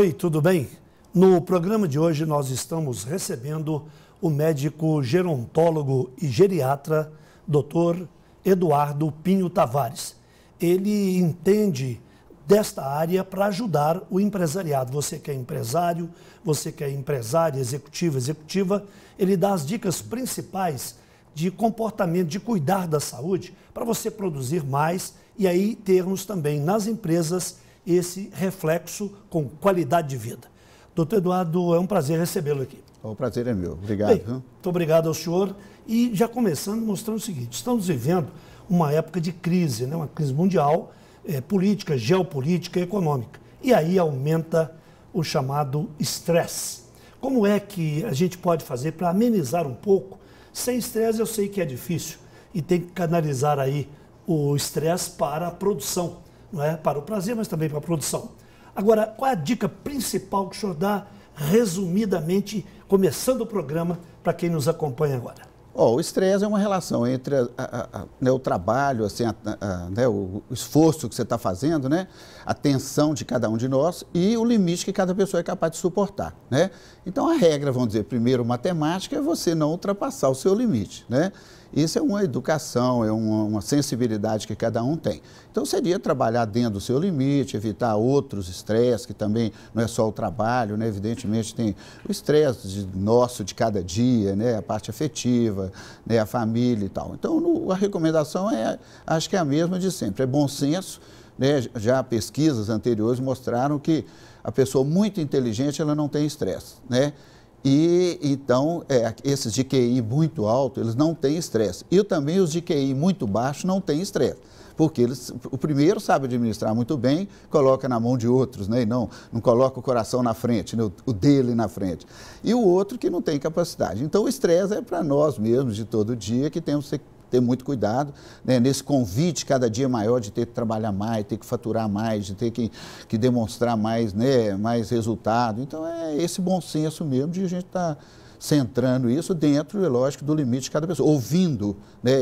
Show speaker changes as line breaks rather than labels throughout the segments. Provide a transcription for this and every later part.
Oi, tudo bem? No programa de hoje nós estamos recebendo o médico gerontólogo e geriatra doutor Eduardo Pinho Tavares. Ele entende desta área para ajudar o empresariado. Você que é empresário, você que é empresária, executiva, executiva, ele dá as dicas principais de comportamento, de cuidar da saúde, para você produzir mais e aí termos também nas empresas esse reflexo com qualidade de vida. Doutor Eduardo, é um prazer recebê-lo aqui.
O prazer é meu. Obrigado. Bem,
muito obrigado ao senhor. E já começando mostrando o seguinte: estamos vivendo uma época de crise, né? uma crise mundial, é, política, geopolítica e econômica. E aí aumenta o chamado estresse. Como é que a gente pode fazer para amenizar um pouco? Sem estresse eu sei que é difícil e tem que canalizar aí o estresse para a produção não é? para o prazer, mas também para a produção. Agora, qual é a dica principal que o senhor dá, resumidamente, começando o programa, para quem nos acompanha agora?
Oh, o estresse é uma relação entre a, a, a, né, o trabalho, assim, né, o esforço que você está fazendo, né, a tensão de cada um de nós e o limite que cada pessoa é capaz de suportar. Né? Então, a regra, vamos dizer, primeiro matemática, é você não ultrapassar o seu limite. Né? Isso é uma educação, é uma, uma, sensibilidade que cada um tem. Então, seria trabalhar dentro do seu limite, evitar outros estresses, que também não é só o trabalho, né? evidentemente tem o estresse nosso de cada dia, né? a parte afetiva, né? a família e tal. Então, no, a recomendação é, acho que é a mesma de sempre, é bom senso. Né? Já pesquisas anteriores mostraram que a pessoa muito inteligente ela não tem estresse. Né? E então, é, esses de QI muito alto, eles não têm estresse. E também os de QI muito baixo não têm estresse. Porque eles, o primeiro sabe administrar muito bem, coloca na mão de outros, né? E não, não coloca o coração na frente, né? o dele na frente. E o outro que não tem capacidade. Então, o estresse é para nós mesmos de todo dia que temos que ter muito cuidado né, nesse convite cada dia maior de ter que trabalhar mais, ter que faturar mais, de ter que, que demonstrar mais, né, mais resultado. Então é esse bom senso mesmo de a gente estar. Tá centrando isso dentro, é lógico, do limite de cada pessoa, ouvindo, né?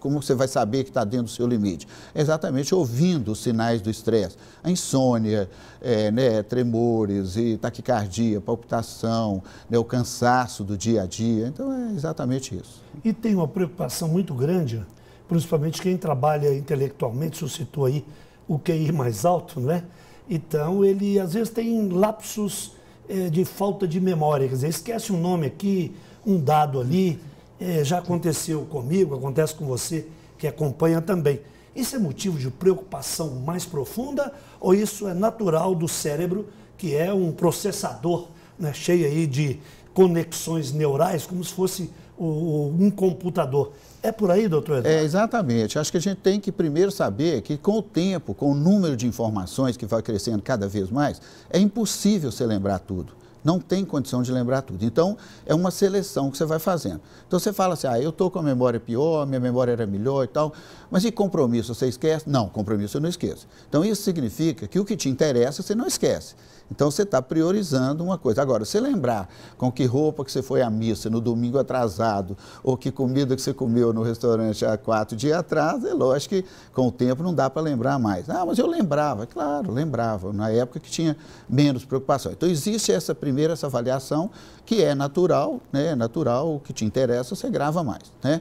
como você vai saber que está dentro do seu limite? Exatamente ouvindo os sinais do estresse, a insônia, é, né? tremores e taquicardia, palpitação, né? o cansaço do dia a dia, então é exatamente isso.
E tem uma preocupação muito grande, principalmente quem trabalha intelectualmente, citou aí o QI mais alto, né? Então, ele às vezes tem lapsos é, de falta de memória. Quer dizer, esquece um nome aqui, um dado ali. É, já aconteceu comigo, acontece com você que acompanha também. Isso é motivo de preocupação mais profunda ou isso é natural do cérebro, que é um processador né, cheio aí de, conexões neurais, como se fosse
um computador. É por aí, doutor Eduardo? É, exatamente. Acho que a gente tem que primeiro saber que com o tempo, com o número de informações que vai crescendo cada vez mais, é impossível você lembrar tudo. Não tem condição de lembrar tudo. Então, é uma seleção que você vai fazendo. Então, você fala assim, ah, eu estou com a memória pior, minha memória era melhor e tal. Mas e compromisso, você esquece? Não, compromisso eu não esqueço. Então, isso significa que o que te interessa, você não esquece. Então, você está priorizando uma coisa. Agora, você lembrar com que roupa que você foi à missa no domingo atrasado, ou que comida que você comeu no restaurante há quatro dias atrás, é lógico que com o tempo não dá para lembrar mais. Ah, mas eu lembrava. Claro, lembrava. Na época que tinha menos preocupação. Então, existe essa primeira primeiro essa avaliação, que é natural, né? É natural, o que te interessa, você grava mais. Né?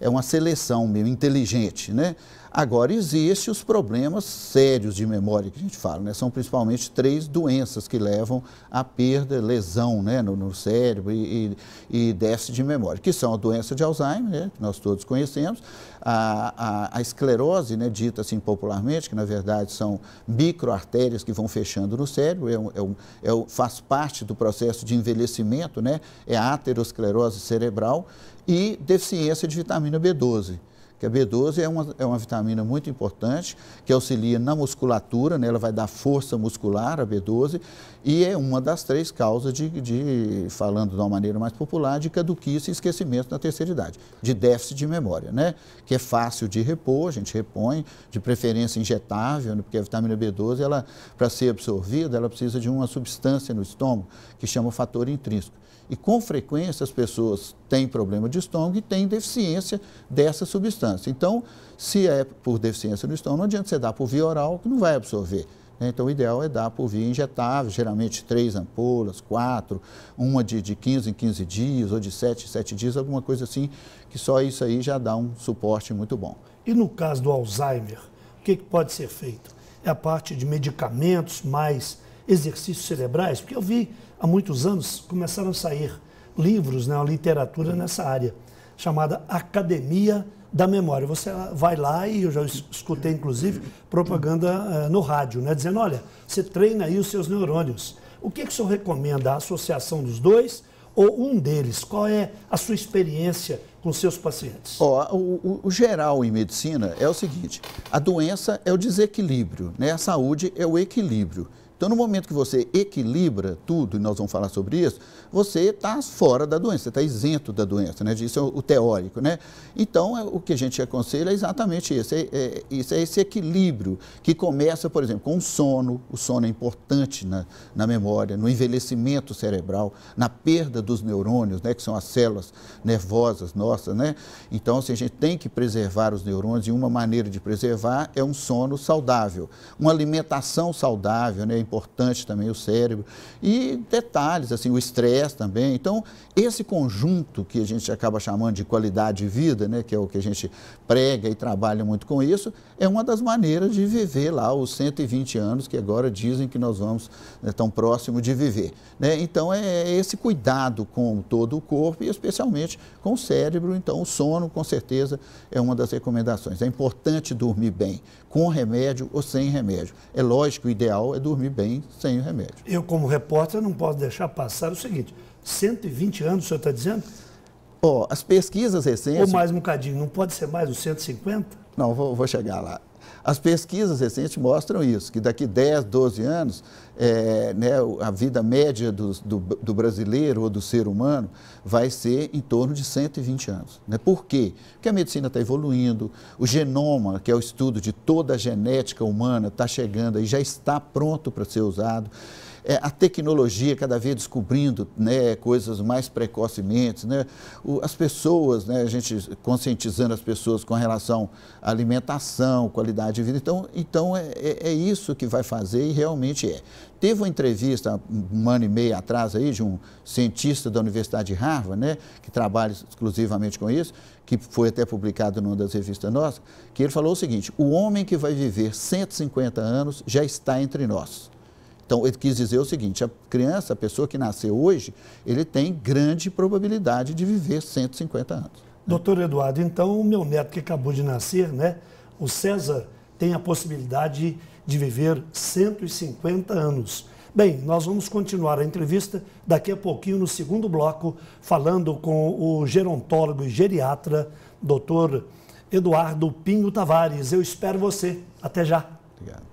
É uma seleção meio inteligente, né? Agora, existem os problemas sérios de memória que a gente fala, né? São principalmente três doenças que levam à perda, lesão né? no, no cérebro e, e, e, déficit de memória, que são a doença de Alzheimer, né? que nós todos conhecemos, a, a, a esclerose, né? dita assim popularmente, que na verdade são microartérias que vão fechando no cérebro, é um, é um, é um, faz parte do processo de envelhecimento, né? é a aterosclerose cerebral, e deficiência de vitamina B12 que a é B12 é uma, é uma vitamina muito importante, que auxilia na musculatura, né? ela vai dar força muscular, a B12, e é uma das três causas de, de falando de uma maneira mais popular, de caduquice e esquecimento na terceira idade, de déficit de memória, né? que é fácil de repor, a gente repõe, de preferência injetável, né? porque a vitamina B12, ela para ser absorvida, ela precisa de uma substância no estômago que chama fator intrínseco. E com frequência as pessoas têm problema de estômago e têm deficiência dessa substância. Então, se é por deficiência no estômago, não adianta você dar por via oral, que não vai absorver. Né? Então, o ideal é dar por via injetável, geralmente três ampolas, quatro, uma de, de 15 em 15 dias, ou de 7 em 7 dias, alguma coisa assim, que só isso aí já dá um suporte muito bom.
E no caso do Alzheimer, o que, que pode ser feito? É a parte de medicamentos, mais exercícios cerebrais? Porque eu vi há muitos anos começaram a sair livros, né, literatura nessa área, chamada Academia da memória. Você vai lá e eu já escutei, inclusive, propaganda uh, no rádio, né? Dizendo, olha, você treina aí os seus neurônios. O que, que o senhor recomenda? A associação dos dois ou um deles? Qual é a sua
experiência com seus pacientes? Oh, o, o, geral em medicina é o seguinte: a doença é o desequilíbrio, né? a saúde é o equilíbrio. Então, no momento que você equilibra tudo, e nós vamos falar sobre isso, você está fora da doença, você está isento da doença, né? Isso é o teórico, né? Então, é, o que a gente aconselha é exatamente isso, é, é, isso é esse equilíbrio que começa, por exemplo, com o sono, o sono é importante na, na memória, no envelhecimento cerebral, na perda dos neurônios, né? Que são as células nervosas nossas, né? Então, assim, a gente tem que preservar os neurônios e uma maneira de preservar é um sono saudável, uma alimentação saudável, né? É importante também o cérebro. E detalhes, assim, o estresse também. Então, esse conjunto que a gente acaba chamando de qualidade de vida, né, que é o que a gente prega e trabalha muito com isso, é uma das maneiras de viver lá os 120 anos que agora dizem que nós vamos né, tão próximo de viver. Né? Então, é esse cuidado com todo o corpo e especialmente com o cérebro. Então, o sono, com certeza, é uma das recomendações. É importante dormir bem, com remédio ou sem remédio. É lógico, o ideal é dormir bem bem sem o remédio.
Eu, como repórter, não posso deixar passar o seguinte: 120 anos, o senhor está dizendo? Ó,
oh, as pesquisas recentes. Ou mais um
bocadinho, não pode ser mais os 150?
Não, vou, vou chegar lá. As pesquisas recentes mostram isso, que daqui 10, 12 anos, é, né, a vida média do, do, do, brasileiro ou do ser humano vai ser em torno de 120 anos. Né? Por quê? Porque a medicina está evoluindo, o genoma, que é o estudo de toda a genética humana, está chegando e já está pronto para ser usado é, a tecnologia cada vez descobrindo né, coisas mais precocemente, né, o, as pessoas, né, a gente conscientizando as pessoas com relação à alimentação, qualidade de vida. Então, então é, é, é isso que vai fazer e realmente é. Teve uma entrevista um ano e meio atrás aí de um cientista da Universidade de Harvard, né, que trabalha exclusivamente com isso, que foi até publicado numa das revistas nossas, que ele falou o seguinte: o homem que vai viver 150 anos já está entre nós. Então, ele quis dizer o seguinte: a criança, a pessoa que nasceu hoje, ele tem grande probabilidade de viver 150 anos. Né?
Doutor Eduardo, então o meu neto que acabou de nascer, né, o César, tem a possibilidade de viver 150 anos. Bem, nós vamos continuar a entrevista daqui a pouquinho no segundo bloco, falando com o gerontólogo e geriatra, doutor Eduardo Pinho Tavares. Eu espero você. Até já.
Obrigado.